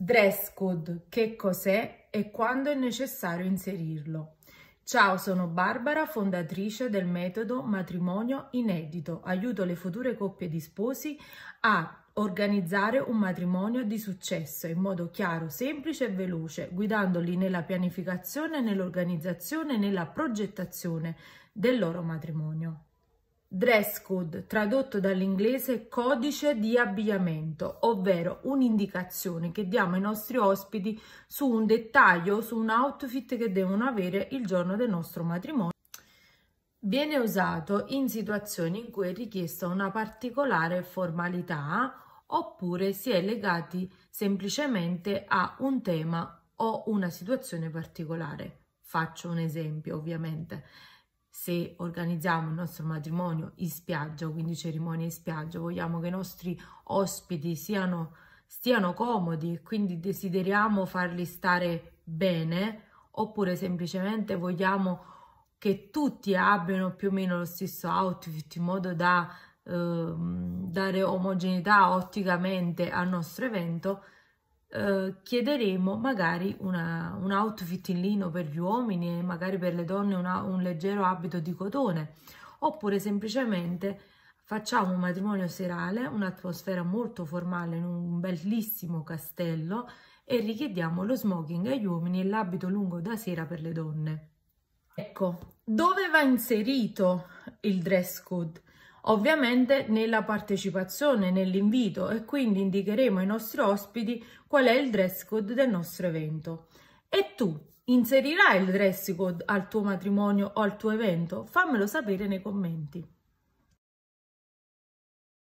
dress code, che cos'è e quando è necessario inserirlo. Ciao, sono Barbara, fondatrice del metodo Matrimonio Inedito. Aiuto le future coppie di sposi a organizzare un matrimonio di successo in modo chiaro, semplice e veloce, guidandoli nella pianificazione, nell'organizzazione e nella progettazione del loro matrimonio dress code tradotto dall'inglese codice di abbigliamento, ovvero un'indicazione che diamo ai nostri ospiti su un dettaglio, su un outfit che devono avere il giorno del nostro matrimonio. Viene usato in situazioni in cui è richiesta una particolare formalità oppure si è legati semplicemente a un tema o una situazione particolare. Faccio un esempio ovviamente se organizziamo il nostro matrimonio in spiaggia, quindi cerimonie in spiaggia, vogliamo che i nostri ospiti siano, stiano comodi e quindi desideriamo farli stare bene oppure semplicemente vogliamo che tutti abbiano più o meno lo stesso outfit in modo da eh, dare omogeneità otticamente al nostro evento, eh, chiederemo magari una, un outfit in lino per gli uomini e magari per le donne una, un leggero abito di cotone oppure semplicemente facciamo un matrimonio serale, un'atmosfera molto formale in un bellissimo castello e richiediamo lo smoking agli uomini e l'abito lungo da sera per le donne. Ecco, dove va inserito il dress code? ovviamente nella partecipazione, nell'invito e quindi indicheremo ai nostri ospiti qual è il dress code del nostro evento. E tu inserirai il dress code al tuo matrimonio o al tuo evento? Fammelo sapere nei commenti.